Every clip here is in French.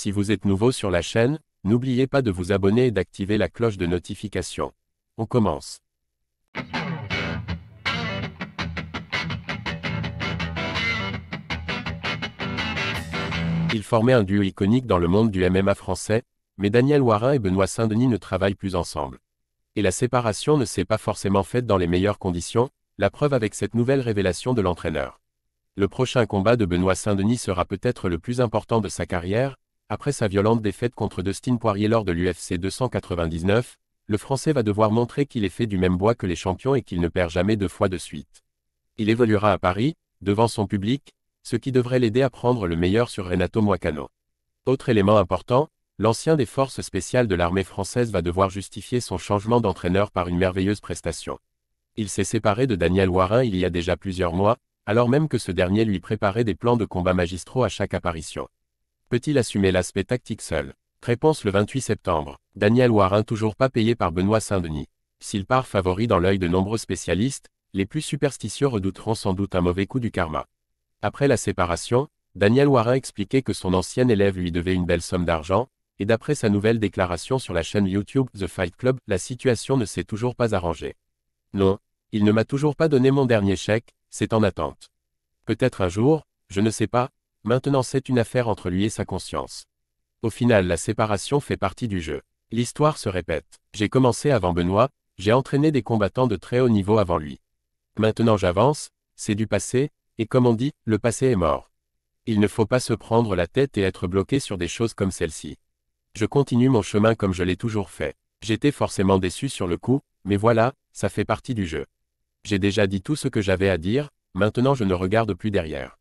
Si vous êtes nouveau sur la chaîne, n'oubliez pas de vous abonner et d'activer la cloche de notification. On commence. Il formait un duo iconique dans le monde du MMA français, mais Daniel Warin et Benoît Saint-Denis ne travaillent plus ensemble. Et la séparation ne s'est pas forcément faite dans les meilleures conditions, la preuve avec cette nouvelle révélation de l'entraîneur. Le prochain combat de Benoît Saint-Denis sera peut-être le plus important de sa carrière, après sa violente défaite contre Dustin Poirier lors de l'UFC 299, le Français va devoir montrer qu'il est fait du même bois que les champions et qu'il ne perd jamais deux fois de suite. Il évoluera à Paris, devant son public, ce qui devrait l'aider à prendre le meilleur sur Renato Moicano. Autre élément important, l'ancien des forces spéciales de l'armée française va devoir justifier son changement d'entraîneur par une merveilleuse prestation. Il s'est séparé de Daniel Warin il y a déjà plusieurs mois, alors même que ce dernier lui préparait des plans de combat magistraux à chaque apparition. Peut-il assumer l'aspect tactique seul Réponse le 28 septembre. Daniel Warin toujours pas payé par Benoît Saint-Denis. S'il part favori dans l'œil de nombreux spécialistes, les plus superstitieux redouteront sans doute un mauvais coup du karma. Après la séparation, Daniel Warin expliquait que son ancien élève lui devait une belle somme d'argent, et d'après sa nouvelle déclaration sur la chaîne YouTube The Fight Club, la situation ne s'est toujours pas arrangée. Non, il ne m'a toujours pas donné mon dernier chèque, c'est en attente. Peut-être un jour, je ne sais pas, Maintenant c'est une affaire entre lui et sa conscience. Au final la séparation fait partie du jeu. L'histoire se répète. J'ai commencé avant Benoît, j'ai entraîné des combattants de très haut niveau avant lui. Maintenant j'avance, c'est du passé, et comme on dit, le passé est mort. Il ne faut pas se prendre la tête et être bloqué sur des choses comme celle-ci. Je continue mon chemin comme je l'ai toujours fait. J'étais forcément déçu sur le coup, mais voilà, ça fait partie du jeu. J'ai déjà dit tout ce que j'avais à dire, maintenant je ne regarde plus derrière.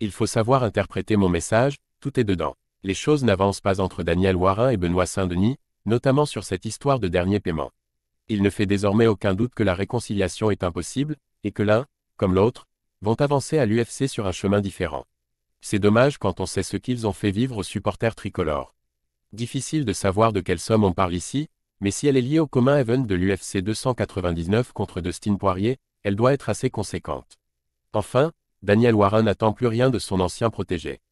Il faut savoir interpréter mon message, tout est dedans. Les choses n'avancent pas entre Daniel Warin et Benoît Saint-Denis, notamment sur cette histoire de dernier paiement. Il ne fait désormais aucun doute que la réconciliation est impossible, et que l'un, comme l'autre, vont avancer à l'UFC sur un chemin différent. C'est dommage quand on sait ce qu'ils ont fait vivre aux supporters tricolores. Difficile de savoir de quelle somme on parle ici, mais si elle est liée au commun event de l'UFC 299 contre Dustin Poirier, elle doit être assez conséquente. Enfin, Daniel Warren n'attend plus rien de son ancien protégé.